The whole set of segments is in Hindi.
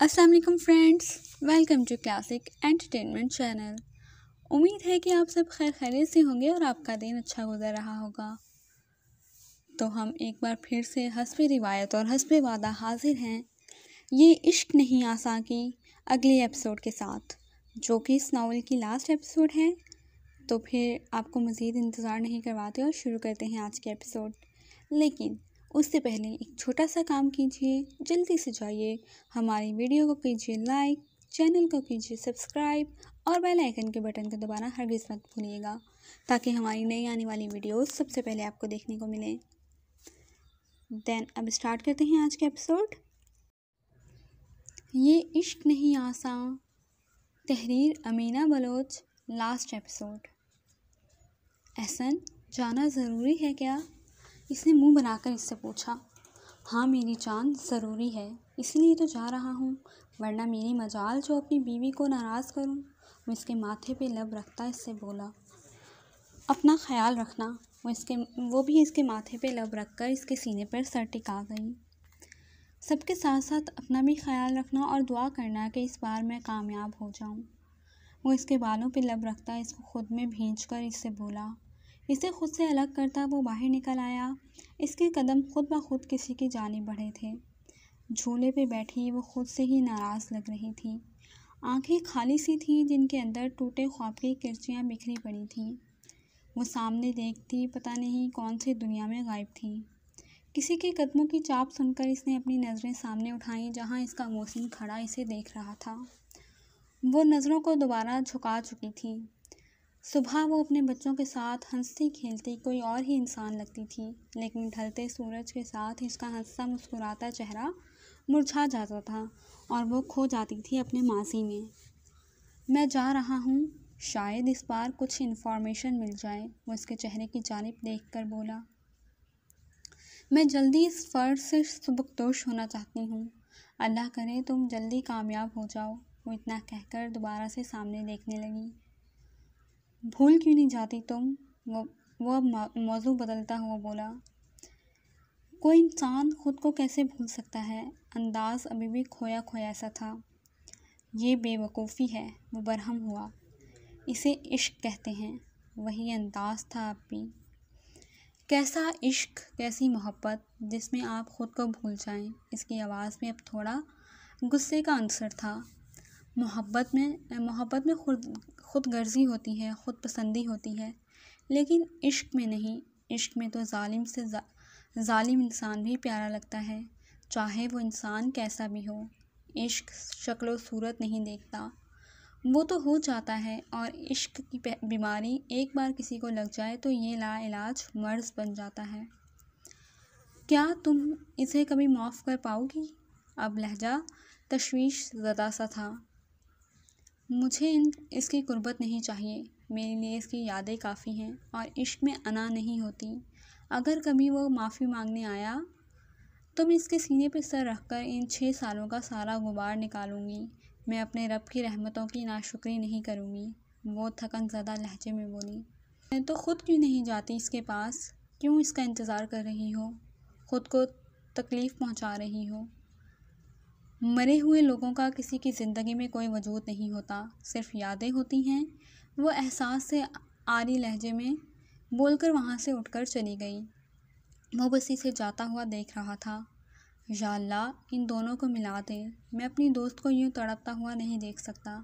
Aslam friends welcome to classic entertainment channel उम्मीद है कि आप सब खैर खैरियत से होंगे और आपका दिन अच्छा गुजर रहा होगा तो हम एक बार फिर से हसब रिवायत और हसब वादा हाजिर हैं ये इश्क नहीं आसा की अगले एपिसोड के साथ जो कि इस नावल की लास्ट एपिसोड है तो फिर आपको मज़ीद इंतज़ार नहीं करवाते और शुरू करते हैं आज के एपिसोड लेकिन उससे पहले एक छोटा सा काम कीजिए जल्दी से जाइए हमारी वीडियो को कीजिए लाइक चैनल को कीजिए सब्सक्राइब और बेल आइकन के बटन को दबाना हरगिज़ मत भूलिएगा ताकि हमारी नई आने वाली वीडियोस सबसे पहले आपको देखने को मिले देन अब स्टार्ट करते हैं आज के एपिसोड ये इश्क नहीं आसा तहरीर अमीना बलोच लास्ट एपिसोड एहसन जाना ज़रूरी है क्या इसने मुंह बनाकर इससे पूछा हाँ मेरी जान ज़रूरी है इसलिए तो जा रहा हूँ वरना मेरी मजाल जो अपनी बीवी को नाराज़ करूँ वो इसके माथे पे लब रखता इससे बोला अपना ख्याल रखना वो इसके वो भी इसके माथे पे लब रख कर इसके सीने पर सर टिका गई सबके साथ साथ अपना भी ख्याल रखना और दुआ करना कि इस बार मैं कामयाब हो जाऊँ वो इसके बालों पे लब रखता इसको खुद में भींच कर इससे बोला इसे खुद से अलग करता वो बाहर निकल आया इसके कदम खुद ब खुद किसी की जाने बढ़े थे झूले पे बैठी वो खुद से ही नाराज़ लग रही थी आंखें खाली सी थीं जिनके अंदर टूटे ख्वाब की किरचियाँ बिखरी पड़ी थीं वो सामने देखती पता नहीं कौन सी दुनिया में गायब थी किसी के कदमों की चाप सुनकर इसने अपनी नज़रें सामने उठाई जहाँ इसका मोहसिन खड़ा इसे देख रहा था वो नज़रों को दोबारा झुका चुकी थी सुबह वो अपने बच्चों के साथ हंसती खेलती कोई और ही इंसान लगती थी लेकिन ढलते सूरज के साथ इसका हंसता मुस्कुराता चेहरा मुरझा जाता था और वो खो जाती थी अपने माजी में मैं जा रहा हूँ शायद इस बार कुछ इन्फॉर्मेशन मिल जाए वो इसके चेहरे की जानब देख कर बोला मैं जल्दी इस फ़र्ज से सबकदोश होना चाहती हूँ अल्लाह करे तुम जल्दी कामयाब हो जाओ वो इतना कहकर दोबारा से सामने देखने लगी भूल क्यों नहीं जाती तुम वो वह मौजू बदलता हुआ बोला कोई इंसान खुद को कैसे भूल सकता है अंदाज अभी भी खोया खोया सा था ये बेवकूफ़ी है वो बरहम हुआ इसे इश्क कहते हैं वही अंदाज था आप भी कैसा इश्क कैसी मोहब्बत जिसमें आप ख़ुद को भूल जाएं इसकी आवाज़ में अब थोड़ा गुस्से का आंसर था मोहब्बत में मोहब्बत में खुद खुद गर्जी होती है खुद पसंदी होती है लेकिन इश्क में नहीं इश्क में तो ालिम से ालिम इंसान भी प्यारा लगता है चाहे वो इंसान कैसा भी हो इश्क शक्ल सूरत नहीं देखता वो तो हो जाता है और इश्क की बीमारी एक बार किसी को लग जाए तो ये ला इलाज मर्ज बन जाता है क्या तुम इसे कभी माफ़ कर पाओगी अब लहजा तशवीश ज़दा सा था मुझे इन इसकी गुर्बत नहीं चाहिए मेरे लिए इसकी यादें काफ़ी हैं और इश्क में अना नहीं होती अगर कभी वो माफ़ी मांगने आया तो मैं इसके सीने पर सर रख कर इन छः सालों का सारा गुबार निकालूंगी मैं अपने रब की रहमतों की नाशुक्री नहीं करूँगी वो थकन ज़्यादा लहजे में बोली मैं तो ख़ुद क्यों नहीं जाती इसके पास क्यों इसका इंतज़ार कर रही हो ख़ुद को तकलीफ़ पहुँचा रही हो मरे हुए लोगों का किसी की ज़िंदगी में कोई वजूद नहीं होता सिर्फ यादें होती हैं वो एहसास से आरी लहजे में बोलकर वहाँ से उठकर चली गई वो बसी से जाता हुआ देख रहा था जाल्ला इन दोनों को मिला दे मैं अपनी दोस्त को यूँ तड़पता हुआ नहीं देख सकता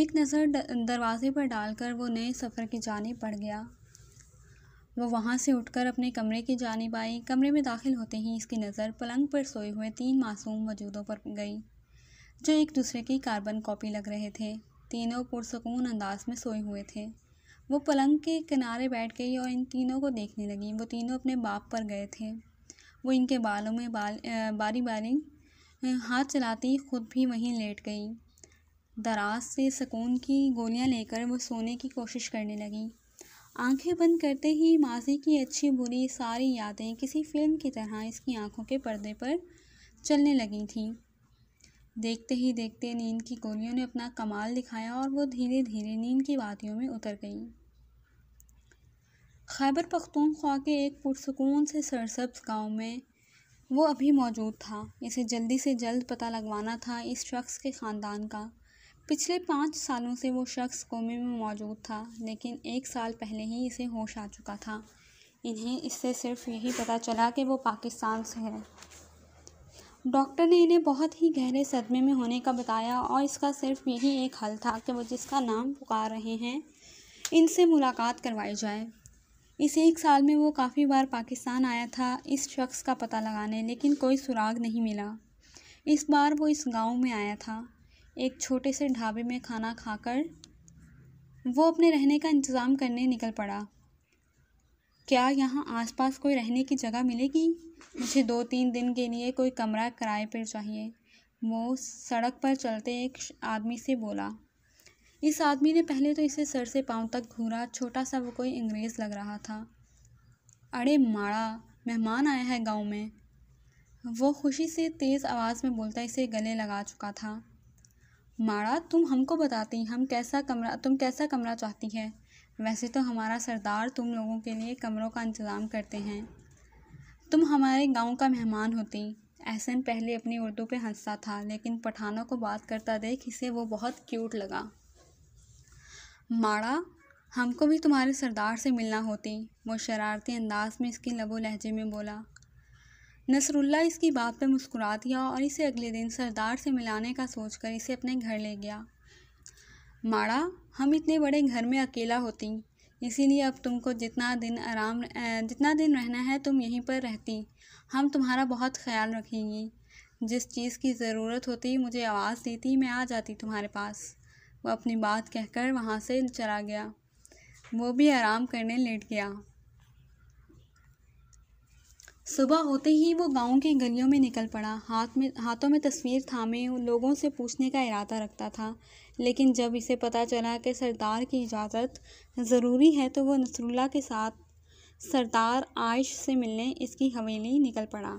एक नज़र दरवाज़े पर डालकर वो नए सफ़र की जाने पड़ गया वो वहाँ से उठकर अपने कमरे की जानब आई कमरे में दाखिल होते ही इसकी नज़र पलंग पर सोए हुए तीन मासूम वजूदों पर गई जो एक दूसरे की कार्बन कॉपी लग रहे थे तीनों पुरसकून अंदाज में सोए हुए थे वो पलंग के किनारे बैठ गई और इन तीनों को देखने लगी वो तीनों अपने बाप पर गए थे वो इनके बालों में बाल बारी बारी हाथ चलाती खुद भी वहीं लेट गई दराज से सुकून की गोलियां लेकर वो सोने की कोशिश करने लगी आंखें बंद करते ही माजी की अच्छी बुरी सारी यादें किसी फिल्म की तरह इसकी आंखों के पर्दे पर चलने लगी थीं देखते ही देखते नींद की गोलियों ने अपना कमाल दिखाया और वो धीरे धीरे नींद की वादियों में उतर गई खैबर पख्तूनख्वा के एक पुरसकून से सरसब्ज गांव में वो अभी मौजूद था इसे जल्दी से जल्द पता लगवाना था इस शख्स के ख़ानदान का पिछले पाँच सालों से वो शख्स कोमे में मौजूद था लेकिन एक साल पहले ही इसे होश आ चुका था इन्हें इससे सिर्फ यही पता चला कि वो पाकिस्तान से है डॉक्टर ने इन्हें बहुत ही गहरे सदमे में होने का बताया और इसका सिर्फ यही एक हल था कि वो जिसका नाम पुकार रहे हैं इनसे मुलाकात करवाई जाए इस एक साल में वो काफ़ी बार पाकिस्तान आया था इस शख्स का पता लगाने लेकिन कोई सुराग नहीं मिला इस बार वो इस गांव में आया था एक छोटे से ढाबे में खाना खाकर वो अपने रहने का इंतज़ाम करने निकल पड़ा क्या यहाँ आसपास कोई रहने की जगह मिलेगी मुझे दो तीन दिन के लिए कोई कमरा किराए पर चाहिए वो सड़क पर चलते एक आदमी से बोला इस आदमी ने पहले तो इसे सर से पांव तक घूरा छोटा सा वो कोई अंग्रेज़ लग रहा था अरे माड़ा मेहमान आया है गांव में वो खुशी से तेज़ आवाज़ में बोलता इसे गले लगा चुका था माड़ा तुम हमको बताती हम कैसा कमरा तुम कैसा कमरा चाहती है वैसे तो हमारा सरदार तुम लोगों के लिए कमरों का इंतज़ाम करते हैं तुम हमारे गांव का मेहमान होती एहसन पहले अपनी उर्दू पे हंसता था लेकिन पठानों को बात करता देख इसे वो बहुत क्यूट लगा माड़ा हमको भी तुम्हारे सरदार से मिलना होती वो शरारती अंदाज में इसके लबो लहजे में बोला नसरुल्ला इसकी बात पर मुस्कुरा दिया और इसे अगले दिन सरदार से मिलाने का सोचकर इसे अपने घर ले गया माड़ा हम इतने बड़े घर में अकेला होती इसीलिए अब तुमको जितना दिन आराम जितना दिन रहना है तुम यहीं पर रहती हम तुम्हारा बहुत ख्याल रखेंगी जिस चीज़ की ज़रूरत होती मुझे आवाज़ देती मैं आ जाती तुम्हारे पास वह अपनी बात कहकर वहाँ से चला गया वो भी आराम करने लेट गया सुबह होते ही वो गांव की गलियों में निकल पड़ा हाथ में हाथों में तस्वीर थामे लोगों से पूछने का इरादा रखता था लेकिन जब इसे पता चला कि सरदार की इजाज़त ज़रूरी है तो वो नसरुल्ला के साथ सरदार आयश से मिलने इसकी हवेली निकल पड़ा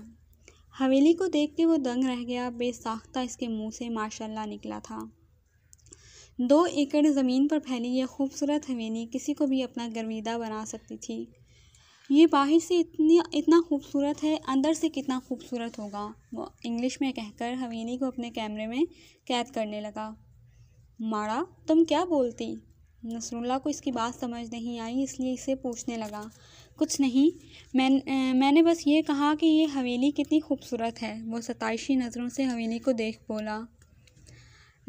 हवेली को देख के वो दंग रह गया बेसाख्ता इसके मुंह से माशाल्लाह निकला था दो एकड़ ज़मीन पर फैली यह खूबसूरत हवेली किसी को भी अपना गर्विदा बना सकती थी ये बाहर से इतनी इतना खूबसूरत है अंदर से कितना खूबसूरत होगा वो इंग्लिश में कहकर हवेली को अपने कैमरे में कैद करने लगा माड़ा तुम क्या बोलती नसरुल्ला को इसकी बात समझ नहीं आई इसलिए इसे पूछने लगा कुछ नहीं मैं आ, मैंने बस ये कहा कि ये हवेली कितनी खूबसूरत है वो सताइशी नज़रों से हवेली को देख बोला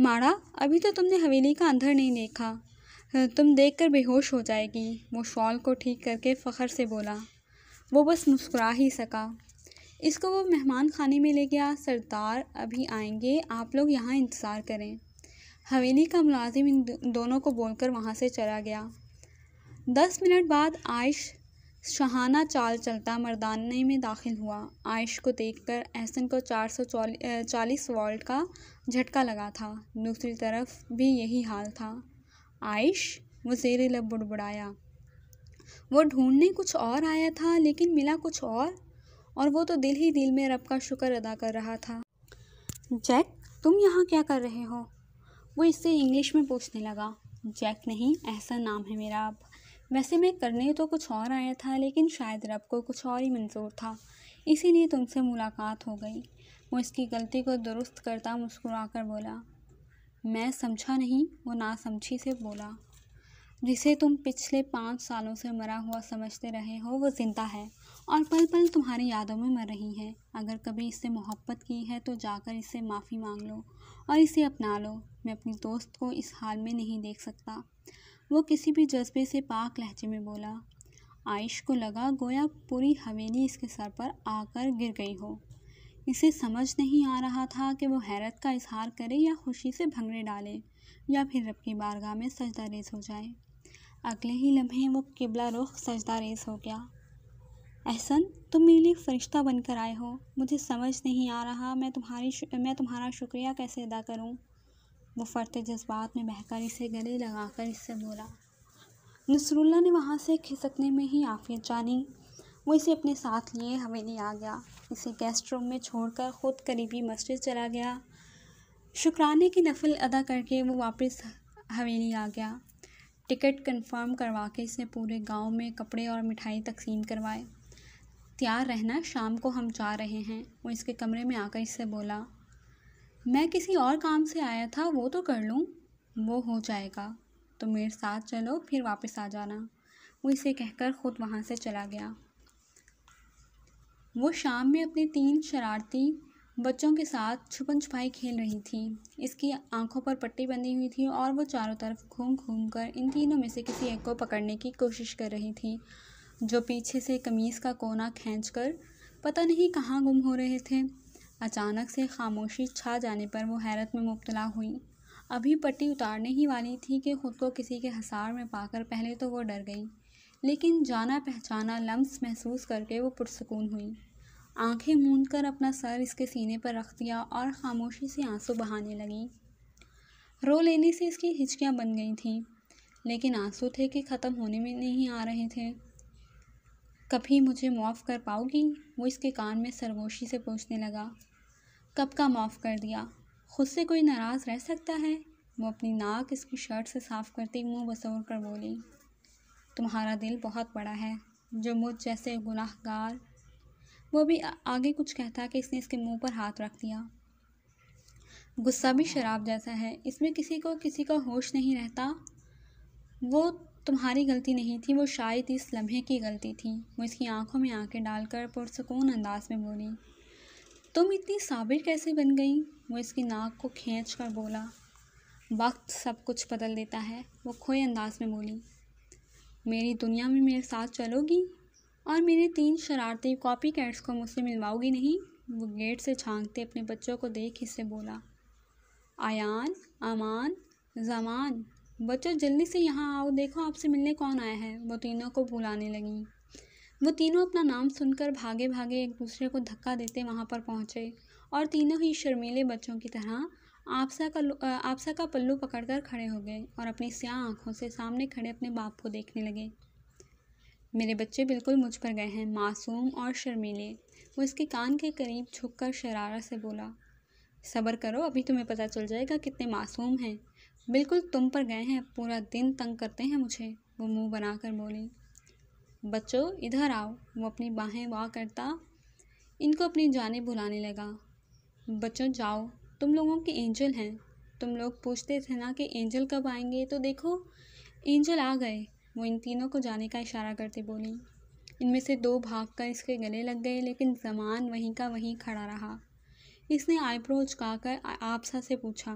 माड़ा अभी तो तुमने हवेली का अंदर नहीं देखा तुम देखकर बेहोश हो जाएगी वो शॉल को ठीक करके फ़खर से बोला वो बस मुस्कुरा ही सका इसको वो मेहमान खाने में ले गया सरदार अभी आएंगे आप लोग यहाँ इंतज़ार करें हवेली का मुलाजिम इन दोनों को बोलकर वहाँ से चला गया दस मिनट बाद आयश शहाना चाल चलता मर्दाने में दाखिल हुआ आयश को देखकर एहसन को चार सौ चालीस वॉल्ट का झटका लगा था दूसरी तरफ भी यही हाल था आयश वो जेरे लब बुड़बुड़ाया वो ढूंढने कुछ और आया था लेकिन मिला कुछ और और वो तो दिल ही दिल में रब का शुक्र अदा कर रहा था जैक तुम यहाँ क्या कर रहे हो वो इससे इंग्लिश में पूछने लगा जैक नहीं ऐसा नाम है मेरा अब वैसे मैं करने तो कुछ और आया था लेकिन शायद रब को कुछ और ही मंजूर था इसीलिए तुमसे मुलाकात हो गई वो इसकी गलती को दुरुस्त करता मुस्कुराकर बोला मैं समझा नहीं वो ना समझी से बोला जिसे तुम पिछले पाँच सालों से मरा हुआ समझते रहे हो वो ज़िंदा है और पल पल तुम्हारी यादों में मर रही है अगर कभी इससे मोहब्बत की है तो जाकर इससे माफ़ी मांग लो और इसे अपना लो मैं अपनी दोस्त को इस हाल में नहीं देख सकता वो किसी भी जज्बे से पाक लहजे में बोला आयश को लगा गोया पूरी हवेली इसके सर पर आकर गिर गई हो इसे समझ नहीं आ रहा था कि वो हैरत का इजहार करे या खुशी से भंगड़े डाले या फिर रब की बारगाह में सजदा रेज हो जाए अगले ही लम्हे वो किबला रुख सजदा रेज हो गया एहसन तुम मेरे लिए फ़रिश्ता बनकर आए हो मुझे समझ नहीं आ रहा मैं तुम्हारी मैं तुम्हारा शुक्रिया कैसे अदा करूं वो फरते जज्बात में बहकर इसे गले लगाकर इससे बोला नसरुल्ला ने वहाँ से खिसकने में ही आफियत जानी वो इसे अपने साथ लिए हवेली आ गया इसे गेस्ट रूम में छोड़कर ख़ुद करीबी मस्जिद चला गया शुक्राने की नफल अदा करके वो वापस हवेली आ गया टिकट कंफर्म करवा के इसने पूरे गांव में कपड़े और मिठाई तकसीम करवाए तैयार रहना शाम को हम जा रहे हैं वो इसके कमरे में आकर इससे बोला मैं किसी और काम से आया था वो तो कर लूँ वो हो जाएगा तो मेरे साथ चलो फिर वापस आ जाना वो इसे कहकर ख़ुद वहाँ से चला गया वो शाम में अपने तीन शरारती बच्चों के साथ छुपन छुपाई खेल रही थी इसकी आंखों पर पट्टी बंधी हुई थी और वो चारों तरफ घूम घूम कर इन तीनों में से किसी एक को पकड़ने की कोशिश कर रही थी जो पीछे से कमीज़ का कोना खींच कर पता नहीं कहाँ गुम हो रहे थे अचानक से खामोशी छा जाने पर वो हैरत में मुबतला हुई अभी पट्टी उतारने ही वाली थी कि ख़ुद को किसी के हसार में पाकर पहले तो वो डर गई लेकिन जाना पहचाना लम्स महसूस करके वो पुरसकून हुई आंखें मूंद कर अपना सर इसके सीने पर रख दिया और ख़ामोशी से आंसू बहाने लगी रो लेने से इसकी हिचकियाँ बन गई थीं लेकिन आंसू थे कि ख़त्म होने में नहीं आ रहे थे कभी मुझे मुआफ़ कर पाओगी वो इसके कान में सरगोशी से पूछने लगा कब का माफ़ कर दिया खुद से कोई नाराज़ रह सकता है वो अपनी नाक इसकी शर्ट से साफ़ करते मुंह बसोर कर बोली तुम्हारा दिल बहुत बड़ा है जो मुझ जैसे गुनाहगार वो भी आगे कुछ कहता कि इसने इसके मुंह पर हाथ रख दिया गुस्सा भी शराब जैसा है इसमें किसी को किसी का होश नहीं रहता वो तुम्हारी गलती नहीं थी वो शायद इस लम्हे की गलती थी वो इसकी आंखों में आंखें डालकर पुरसकून अंदाज में बोली तुम इतनी साबिर कैसे बन गई वो इसकी नाक को खींच कर बोला वक्त सब कुछ बदल देता है वो खोए अंदाज में बोली मेरी दुनिया में मेरे साथ चलोगी और मेरे तीन शरारती कॉपी कैट्स को मुझसे मिलवाओगी नहीं वो गेट से झांकते अपने बच्चों को देख इससे बोला आयान अमान जमान बच्चों जल्दी से यहाँ आओ देखो आपसे मिलने कौन आया है वो तीनों को बुलाने लगी वो तीनों अपना नाम सुनकर भागे भागे एक दूसरे को धक्का देते वहाँ पर पहुँचे और तीनों ही शर्मीले बच्चों की तरह आपसा का आपसा का पल्लू पकड़कर खड़े हो गए और अपनी स्याह आँखों से सामने खड़े अपने बाप को देखने लगे मेरे बच्चे बिल्कुल मुझ पर गए हैं मासूम और शर्मीले वो इसके कान के करीब झुककर शरारा से बोला सब्र करो अभी तुम्हें पता चल जाएगा कितने मासूम हैं बिल्कुल तुम पर गए हैं पूरा दिन तंग करते हैं मुझे वो मुंह बनाकर बोली बच्चों इधर आओ वो अपनी बाहें वाह करता इनको अपनी जाने बुलाने लगा बच्चों जाओ तुम लोगों के एंजल हैं तुम लोग पूछते थे ना कि एंजल कब आएंगे तो देखो एंजल आ गए वो इन तीनों को जाने का इशारा करते बोली इनमें से दो भाग कर इसके गले लग गए लेकिन जमान वहीं का वहीं खड़ा रहा इसने आईब्रो उचकाकर आपसा से पूछा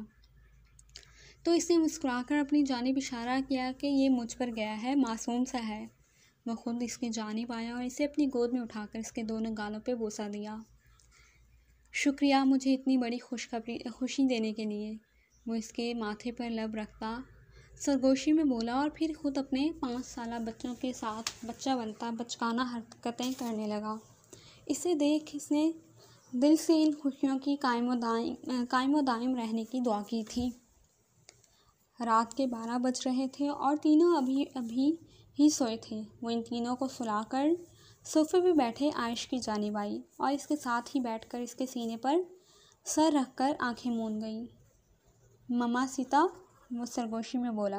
तो इसने मुस्कुराकर अपनी जानब इशारा किया कि ये मुझ पर गया है मासूम सा है वह खुद इसकी जानब आया और इसे अपनी गोद में उठाकर इसके दोनों गालों पर बोसा दिया शुक्रिया मुझे इतनी बड़ी खुशखबरी खुशी देने के लिए वो इसके माथे पर लब रखता सरगोशी में बोला और फिर खुद अपने पाँच साल बच्चों के साथ बच्चा बनता बचकाना हरकतें करने लगा इसे देख इसने दिल से इन खुशियों की कायम दायम कायम दायम रहने की दुआ की थी रात के बारह बज रहे थे और तीनों अभी अभी ही सोए थे वो इन तीनों को सुलाकर सोफे पे बैठे आयश की जानब आई और इसके साथ ही बैठकर इसके सीने पर सर रखकर आंखें मून गई ममा सीता वो सरगोशी में बोला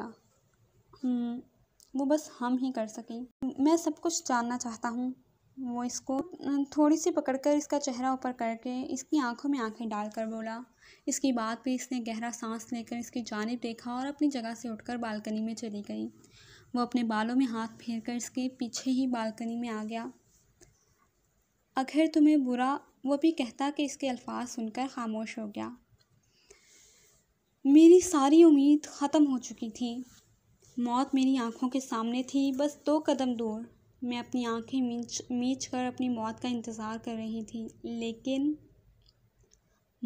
हम्म, वो बस हम ही कर सकें मैं सब कुछ जानना चाहता हूँ वो इसको थोड़ी सी पकड़कर इसका चेहरा ऊपर करके इसकी आंखों में आंखें डालकर बोला इसकी बात पे इसने गहरा सांस लेकर इसकी जानब देखा और अपनी जगह से उठकर बालकनी में चली गई वो अपने बालों में हाथ फेर कर इसके पीछे ही बालकनी में आ गया अखिर तुम्हें बुरा वो भी कहता कि इसके अल्फाज सुनकर खामोश हो गया मेरी सारी उम्मीद ख़त्म हो चुकी थी मौत मेरी आंखों के सामने थी बस दो कदम दूर मैं अपनी आंखें मींच मींच कर अपनी मौत का इंतज़ार कर रही थी लेकिन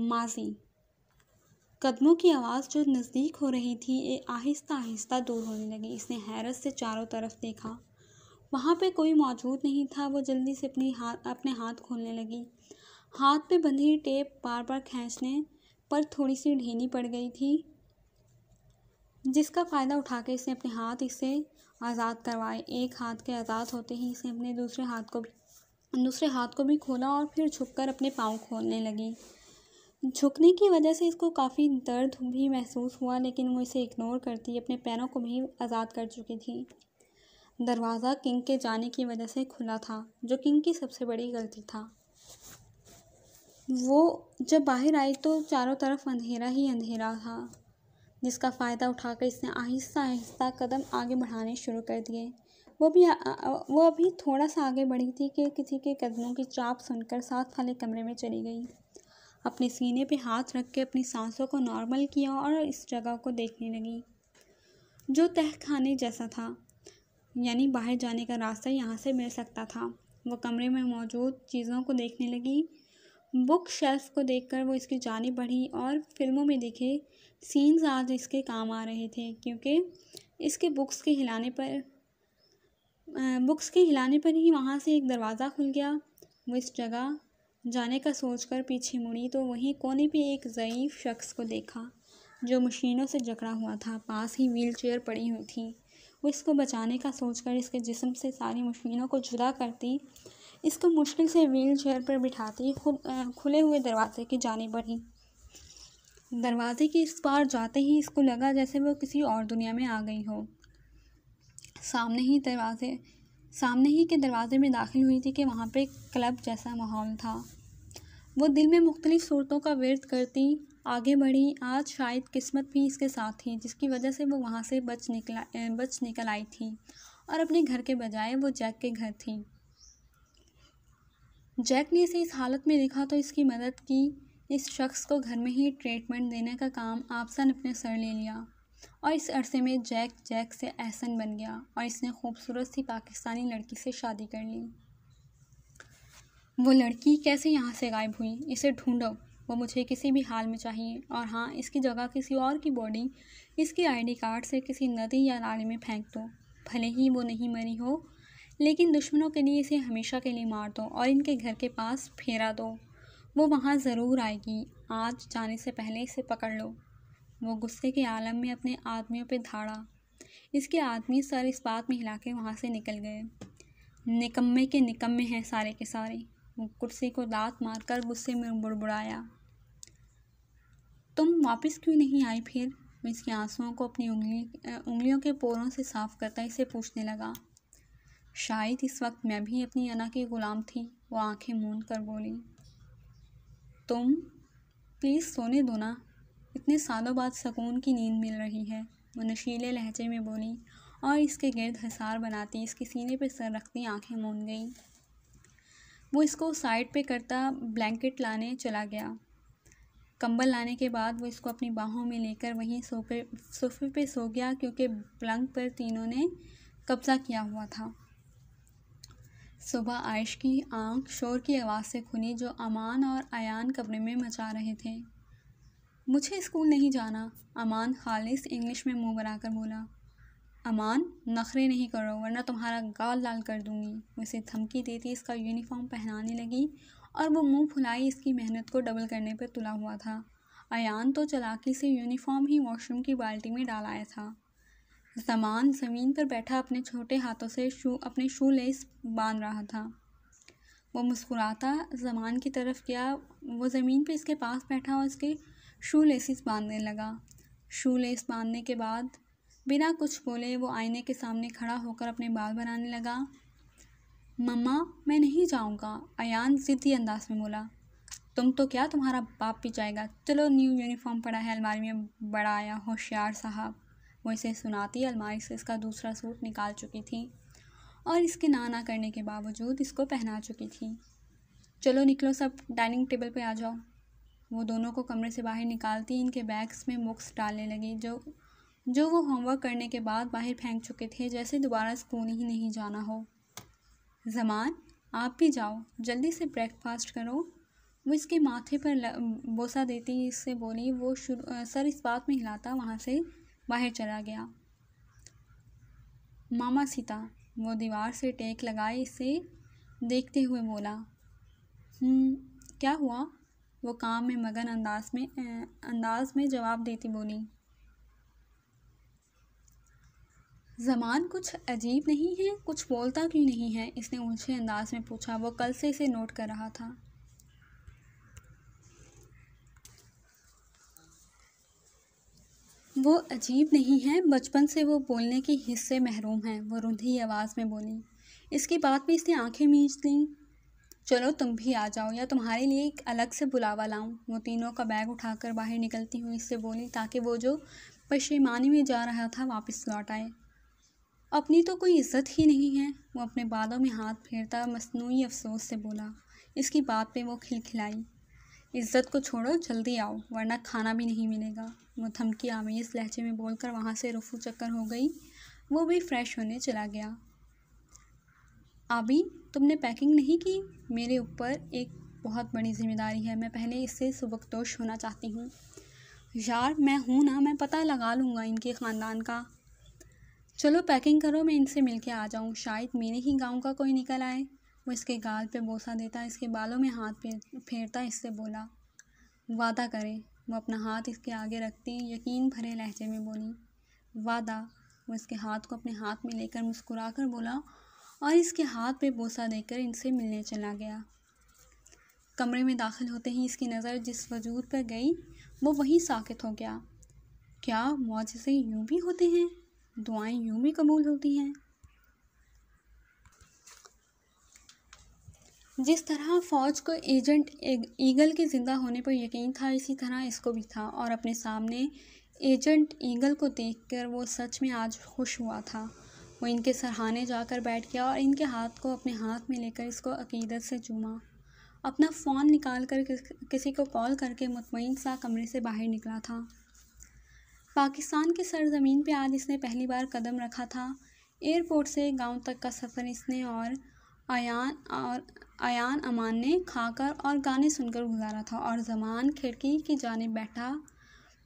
माजी कदमों की आवाज़ जो नज़दीक हो रही थी ये आहिस्ता आहिस्ता दूर होने लगी इसने हैरत से चारों तरफ देखा वहाँ पे कोई मौजूद नहीं था वो जल्दी से अपनी हाथ अपने हाथ खोलने लगी हाथ पे बंधी टेप बार बार खींचने पर थोड़ी सी ढीनी पड़ गई थी जिसका फ़ायदा उठा के इसने अपने हाथ इसे आज़ाद करवाए एक हाथ के आज़ाद होते ही इसने अपने दूसरे हाथ को भी दूसरे हाथ को भी खोला और फिर झुककर अपने पाँव खोलने लगी झुकने की वजह से इसको काफ़ी दर्द भी महसूस हुआ लेकिन वो इसे इग्नोर करती अपने पैरों को भी आज़ाद कर चुकी थी दरवाज़ा किंग के जाने की वजह से खुला था जो किंग की सबसे बड़ी गलती था वो जब बाहर आई तो चारों तरफ अंधेरा ही अंधेरा था जिसका फ़ायदा उठाकर इसने आहिस्ता आहिस्ता कदम आगे बढ़ाने शुरू कर दिए वो भी आ, वो अभी थोड़ा सा आगे बढ़ी थी कि किसी के कदमों की चाप सुनकर साथ वाले कमरे में चली गई अपने सीने पे हाथ रख के अपनी सांसों को नॉर्मल किया और इस जगह को देखने लगी जो तह खाने जैसा था यानी बाहर जाने का रास्ता यहाँ से मिल सकता था वो कमरे में मौजूद चीज़ों को देखने लगी बुक शेल्फ को देखकर वो इसकी जानी बढ़ी और फिल्मों में देखे सीन्स आज इसके काम आ रहे थे क्योंकि इसके बुक्स के हिलाने पर बुक्स के हिलाने पर ही वहाँ से एक दरवाज़ा खुल गया वो इस जगह जाने का सोचकर पीछे मुड़ी तो वहीं कोने पे एक ज़यीफ़ शख्स को देखा जो मशीनों से जकड़ा हुआ था पास ही व्हील चेयर पड़ी हुई थी वो इसको बचाने का सोचकर इसके जिस्म से सारी मशीनों को जुदा करती इसको तो मुश्किल से व्हील चेयर पर बिठाती खुद खुले हुए दरवाजे की जानी बढ़ी दरवाजे के इस पार जाते ही इसको लगा जैसे वो किसी और दुनिया में आ गई हो सामने ही दरवाजे सामने ही के दरवाजे में दाखिल हुई थी कि वहाँ पे क्लब जैसा माहौल था वो दिल में मुख्तलिफ सूरतों का वर्द करती आगे बढ़ी आज शायद किस्मत भी इसके साथ थी जिसकी वजह से वो वहाँ से बच निकला बच निकल आई थी और अपने घर के बजाय वो जैक के घर थी जैक ने इसे इस हालत में देखा तो इसकी मदद की इस शख्स को घर में ही ट्रीटमेंट देने का काम आपसन अपने सर ले लिया और इस अरसे में जैक जैक से एहसन बन गया और इसने खूबसूरत सी पाकिस्तानी लड़की से शादी कर ली वो लड़की कैसे यहाँ से गायब हुई इसे ढूंढो वो मुझे किसी भी हाल में चाहिए और हाँ इसकी जगह किसी और की बॉडी इसकी आईडी कार्ड से किसी नदी या नाले में फेंक दो भले ही वो नहीं मरी हो लेकिन दुश्मनों के लिए इसे हमेशा के लिए मार दो और इनके घर के पास फेरा दो वो वहाँ ज़रूर आएगी आज जाने से पहले इसे पकड़ लो वो गुस्से के आलम में अपने आदमियों पर धाड़ा इसके आदमी सर इस बात में हिला के वहाँ से निकल गए निकम्मे के निकम्मे हैं सारे के सारे वो कुर्सी को दांत मारकर गुस्से में बुड़बुड़ाया तुम वापस क्यों नहीं आई फिर मैं इसके आंसुओं को अपनी उंगली उंगलियों के पोरों से साफ करता इसे पूछने लगा शायद इस वक्त मैं भी अपनी अना की ग़ुलाम थी वो आंखें मूंद कर बोली तुम प्लीज़ सोने दो ना इतने सालों बाद सुकून की नींद मिल रही है वो नशीले लहजे में बोली और इसके गिरद हिसार बनाती इसके सीने पर सर रखती आंखें मूंद गई वो इसको साइड पे करता ब्लैंकेट लाने चला गया कंबल लाने के बाद वो इसको अपनी बाहों में लेकर वहीं सोफे सोफे पे सो गया क्योंकि पलंग पर तीनों ने कब्ज़ा किया हुआ था सुबह आयश की आंख शोर की आवाज़ से खुली जो अमान और अयान कमरे में मचा रहे थे मुझे स्कूल नहीं जाना अमान खालिस इंग्लिश में मुंह बनाकर बोला अमान नखरे नहीं करो वरना तुम्हारा गाल लाल कर दूंगी उसे धमकी देती इसका यूनिफॉर्म पहनाने लगी और वो मुंह फुलाई इसकी मेहनत को डबल करने पर तुला हुआ था अयान तो चलाकी से यूनिफॉर्म ही वॉशरूम की बाल्टी में डाल आया था सामान ज़मीन पर बैठा अपने छोटे हाथों से शू अपने शू लेस बांध रहा था वो मुस्कुराता जमान की तरफ गया वो ज़मीन पे इसके पास बैठा और इसके शू लेसिस बांधने लगा शू लेस बांधने के बाद बिना कुछ बोले वो आईने के सामने खड़ा होकर अपने बाल बनाने लगा मम्मा मैं नहीं जाऊँगा अयान ज़िद्दी अंदाज में बोला तुम तो क्या तुम्हारा बाप भी जाएगा चलो न्यू यूनिफॉर्म पड़ा है अलमारी में बड़ा आया होशियार साहब वो इसे सुनाती अलमारी से इसका दूसरा सूट निकाल चुकी थी और इसके ना ना करने के बावजूद इसको पहना चुकी थी चलो निकलो सब डाइनिंग टेबल पे आ जाओ वो दोनों को कमरे से बाहर निकालती इनके बैग्स में बुक्स डालने लगी जो जो वो होमवर्क करने के बाद बाहर फेंक चुके थे जैसे दोबारा स्कूल ही नहीं जाना हो जमान आप भी जाओ जल्दी से ब्रेकफास्ट करो वो इसके माथे पर बोसा देती इससे बोली वो शुरू सर इस बात में हिलाता वहाँ से बाहर चला गया मामा सीता वो दीवार से टेक लगाए इसे देखते हुए बोला हम्म, क्या हुआ वो काम में मगन अंदाज में अंदाज में जवाब देती बोली जमान कुछ अजीब नहीं है कुछ बोलता क्यों नहीं है इसने ऊंचे अंदाज में पूछा वो कल से इसे नोट कर रहा था वो अजीब नहीं है बचपन से वो बोलने के हिस्से महरूम हैं वो रुंधी आवाज़ में बोली इसकी बात भी इसने आंखें मींच लीं चलो तुम भी आ जाओ या तुम्हारे लिए एक अलग से बुलावा लाऊं वो तीनों का बैग उठाकर बाहर निकलती हुई इससे बोली ताकि वो जो पशेमानी में जा रहा था वापस लौट आए अपनी तो कोई इज्जत ही नहीं है वो अपने बालों में हाथ फेरता मसनू अफसोस से बोला इसकी बात पे वो खिलखिलाई इज़्ज़त को छोड़ो जल्दी आओ वरना खाना भी नहीं मिलेगा वो धमकी आमेज लहजे में बोलकर वहाँ से रफू चक्कर हो गई वो भी फ्रेश होने चला गया आबी तुमने पैकिंग नहीं की मेरे ऊपर एक बहुत बड़ी जिम्मेदारी है मैं पहले इससे सुबकतोश होना चाहती हूँ यार मैं हूँ ना मैं पता लगा लूँगा इनके ख़ानदान का चलो पैकिंग करो मैं इनसे मिल के आ जाऊँ शायद मेरे ही गांव का कोई निकल आए वो इसके गाल पे बोसा देता इसके बालों में हाथ फेरता इससे बोला वादा करे वो अपना हाथ इसके आगे रखती यकीन भरे लहजे में बोली वादा वो इसके हाथ को अपने हाथ में लेकर मुस्कुरा कर बोला और इसके हाथ पे बोसा देकर इनसे मिलने चला गया कमरे में दाखिल होते ही इसकी नज़र जिस वजूद पर गई वो वहीं साकित हो गया क्या मुआवजे यूँ भी होते हैं दुआएं यूँ भी कबूल होती हैं जिस तरह फ़ौज को एजेंट ईगल के ज़िंदा होने पर यकीन था इसी तरह इसको भी था और अपने सामने एजेंट ईगल को देखकर वो सच में आज खुश हुआ था वो इनके सरहाने जाकर बैठ गया और इनके हाथ को अपने हाथ में लेकर इसको अकीदत से चूमा अपना फ़ोन निकाल कर किसी को कॉल करके मुतमिन सा कमरे से बाहर निकला था पाकिस्तान की सरजमीन पर आज इसने पहली बार कदम रखा था एयरपोर्ट से गांव तक का सफ़र इसने और आयान और अयान अमान ने खाकर और गाने सुनकर गुजारा था और जमान खिड़की की जाने बैठा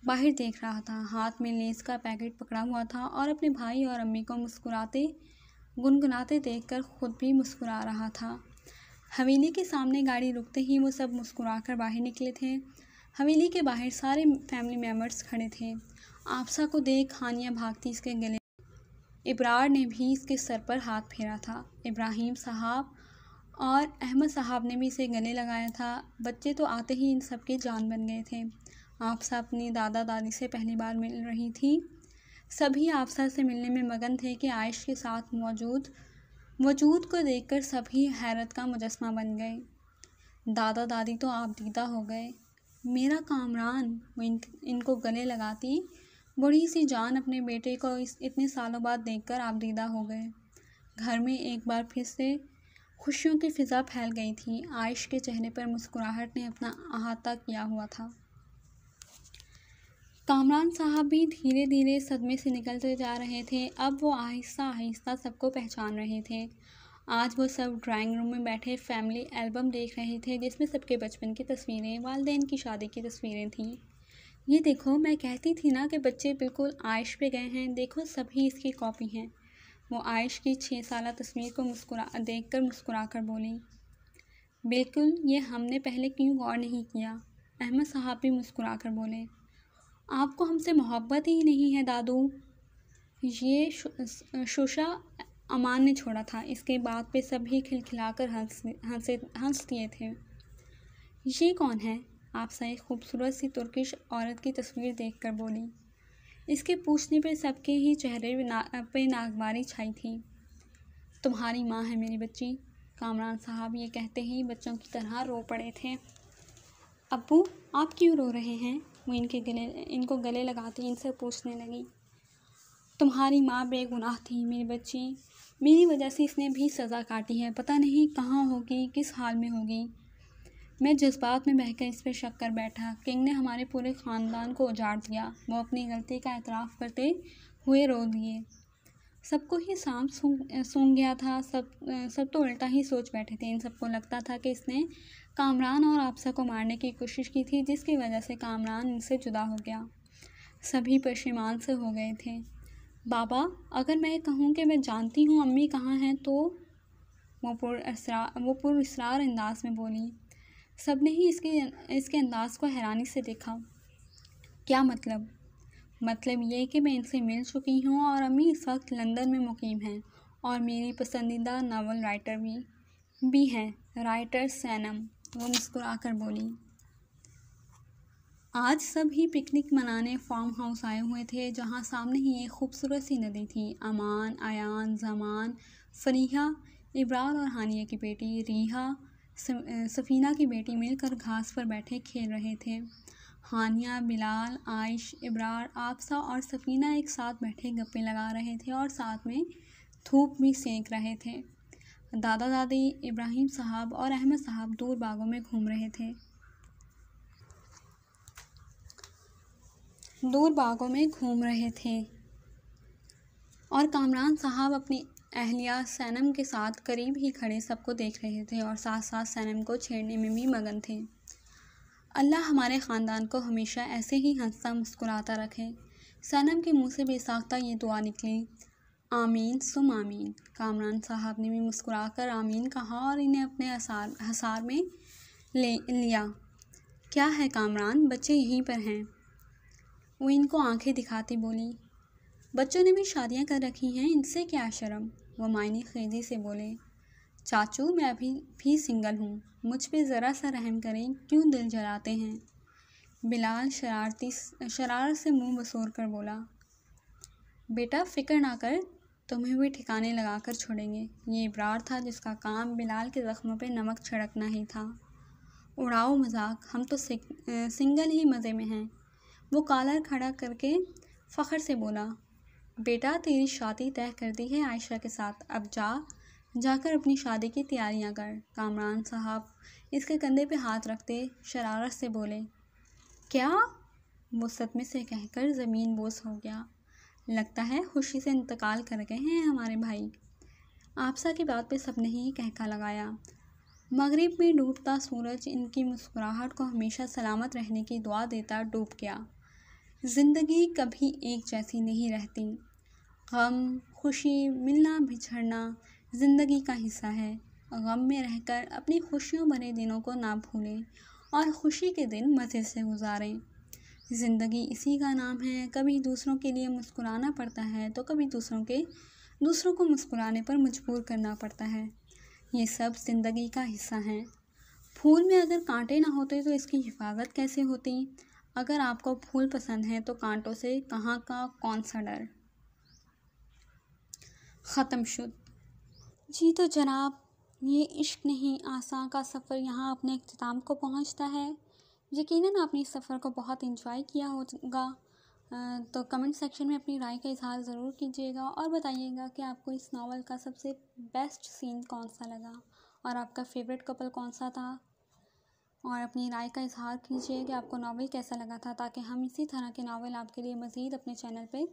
बाहर देख रहा था हाथ में लेस का पैकेट पकड़ा हुआ था और अपने भाई और अम्मी को मुस्कुराते गुनगुनाते देखकर खुद भी मुस्कुरा रहा था हवेली के सामने गाड़ी रुकते ही वो सब मुस्कुरा कर बाहर निकले थे हवेली के बाहर सारे फैमिली मेम्बर्स खड़े थे आपसा को देख हानिया भागती इसके गले इब्रार ने भी इसके सर पर हाथ फेरा था इब्राहिम साहब और अहमद साहब ने भी इसे गले लगाया था बच्चे तो आते ही इन सब के जान बन गए थे आपसा अपनी दादा दादी से पहली बार मिल रही थी सभी आपसा से मिलने में मगन थे कि आयश के साथ मौजूद वजूद को देखकर सभी हैरत का मुजस्मा बन गए दादा दादी तो आप दीदा हो गए मेरा कामरान वो इन, इनको गले लगाती बड़ी सी जान अपने बेटे को इस इतने सालों बाद देखकर आप दीदा हो गए घर में एक बार फिर से खुशियों की फिज़ा फैल गई थी आयश के चेहरे पर मुस्कुराहट ने अपना अहाता किया हुआ था कामरान साहब भी धीरे धीरे सदमे से निकलते जा रहे थे अब वो आहिस्ता आहिस्ता सबको पहचान रहे थे आज वो सब ड्राइंग रूम में बैठे फैमिली एल्बम देख रहे थे जिसमें सबके बचपन की तस्वीरें वालदेन की शादी की तस्वीरें थीं ये देखो मैं कहती थी ना कि बच्चे बिल्कुल आयश पे गए हैं देखो सभी इसकी कॉपी हैं वो आयश की छः साल तस्वीर को मुस्कुरा देख कर मुस्कुरा कर बोली बिल्कुल ये हमने पहले क्यों गौर नहीं किया अहमद साहब भी मुस्कुरा कर बोले आपको हमसे मोहब्बत ही नहीं है दादू ये शुशा अमान ने छोड़ा था इसके बाद पे सभी खिलखिलाकर हंस हंस हंस दिए थे ये कौन है आप सही खूबसूरत सी तुर्किश औरत की तस्वीर देखकर बोली इसके पूछने पर सबके ही चेहरे पे, ना, नागवारी छाई थी तुम्हारी माँ है मेरी बच्ची कामरान साहब ये कहते ही बच्चों की तरह रो पड़े थे अबू आप क्यों रो रहे हैं वो इनके गले इनको गले लगाते इनसे पूछने लगी तुम्हारी माँ बेगुनाह थी मेरी बच्ची मेरी वजह से इसने भी सज़ा काटी है पता नहीं कहाँ होगी किस हाल में होगी मैं जज्बात में बहकर इस पर शक कर बैठा किंग ने हमारे पूरे ख़ानदान को उजाड़ दिया वो अपनी गलती का एतराफ़ करते हुए रो दिए सबको ही सांप सूंघ सूंघ गया था सब सब तो उल्टा ही सोच बैठे थे इन सबको लगता था कि इसने कामरान और आपसा को मारने की कोशिश की थी जिसकी वजह से कामरान इनसे जुदा हो गया सभी पशेमान से हो गए थे बाबा अगर मैं कहूँ कि मैं जानती हूँ अम्मी कहाँ हैं तो वो पुर असरा वो पुर इसरार अंदाज में बोली सब ने ही इसके इसके अंदाज को हैरानी से देखा क्या मतलब मतलब ये कि मैं इनसे मिल चुकी हूँ और अम्मी इस वक्त लंदन में मुकीम हैं और मेरी पसंदीदा नावल राइटर भी भी हैं राइटर सैनम वो मुस्कुरा कर बोली आज सब ही पिकनिक मनाने फार्म हाउस आए हुए थे जहाँ सामने ही एक खूबसूरत सी नदी थी अमान आयान जमान फरीहा इब्रार और हानिया की बेटी रीहा सफ़ीना की बेटी मिलकर घास पर बैठे खेल रहे थे हानिया बिलाल आयश इब्रार आपसा और सफ़ीना एक साथ बैठे गप्पे लगा रहे थे और साथ में थूप भी सेंक रहे थे दादा दादी इब्राहिम साहब और अहमद साहब दूर बागों में घूम रहे थे दूर बागों में घूम रहे थे और कामरान साहब अपनी अहलिया सैनम के साथ करीब ही खड़े सबको देख रहे थे और साथ साथ सैनम को छेड़ने में भी मगन थे अल्लाह हमारे ख़ानदान को हमेशा ऐसे ही हंसता मुस्कुराता रखे सैनम के मुंह से बेसाख्ता ये दुआ निकली आमीन सुम आमीन कामरान साहब ने भी मुस्कुराकर आमीन कहा और इन्हें अपने हसार हसार में ले लिया क्या है कामरान बच्चे यहीं पर हैं वो इनको आंखें दिखाती बोली बच्चों ने भी शादियां कर रखी हैं इनसे क्या शर्म वह मायने खेजी से बोले चाचू मैं अभी भी सिंगल हूँ मुझ पे ज़रा सा रहम करें क्यों दिल जलाते हैं बिलाल शरारती शरारत से मुंह बसोर कर बोला बेटा फिक्र ना कर तुम्हें भी ठिकाने लगा कर छोड़ेंगे ये इब्रार था जिसका काम बिलाल के ज़ख्मों पे नमक छिड़कना ही था उड़ाओ मजाक हम तो सिंगल ही मज़े में हैं वो कॉलर खड़ा करके फ़ख्र से बोला बेटा तेरी शादी तय कर दी है आयशा के साथ अब जा जाकर अपनी शादी की तैयारियां कर कामरान साहब इसके कंधे पे हाथ रखते शरारत से बोले क्या वो सदमे से कहकर ज़मीन बोस हो गया लगता है खुशी से इंतकाल कर गए हैं हमारे भाई आपसा की बात पे सबने ही कहका लगाया मगरिब में डूबता सूरज इनकी मुस्कुराहट को हमेशा सलामत रहने की दुआ देता डूब गया ज़िंदगी कभी एक जैसी नहीं रहती गम खुशी मिलना बिछड़ना ज़िंदगी का हिस्सा है गम में रहकर अपनी खुशियों भरे दिनों को ना भूलें और खुशी के दिन मज़े से गुजारें ज़िंदगी इसी का नाम है कभी दूसरों के लिए मुस्कुराना पड़ता है तो कभी दूसरों के दूसरों को मुस्कुराने पर मजबूर करना पड़ता है ये सब ज़िंदगी का हिस्सा हैं फूल में अगर कांटे ना होते तो इसकी हिफाजत कैसे होती अगर आपको फूल पसंद है तो कांटों से कहाँ का कौन सा डर ख़त्म शुद जी तो जनाब ये इश्क नहीं आसान का सफ़र यहाँ अपने अख्ताम को पहुँचता है यकीनन आपने इस सफ़र को बहुत इंजॉय किया होगा तो कमेंट सेक्शन में अपनी राय का इजहार ज़रूर कीजिएगा और बताइएगा कि आपको इस नावल का सबसे बेस्ट सीन कौन सा लगा और आपका फेवरेट कपल कौन सा था और अपनी राय का इजहार कीजिए कि आपको नावल कैसा लगा था ताकि हम इसी तरह के नावल आपके लिए मज़ीद अपने चैनल पर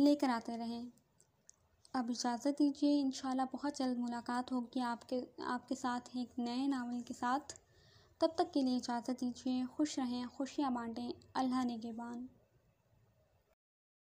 लेकर आते रहें अब इजाज़त दीजिए इन बहुत जल्द मुलाकात होगी आपके आपके साथ एक नए नावल के साथ तब तक के लिए इजाज़त दीजिए खुश रहें खुशियाँ बाँटें अल्लाह ने के बान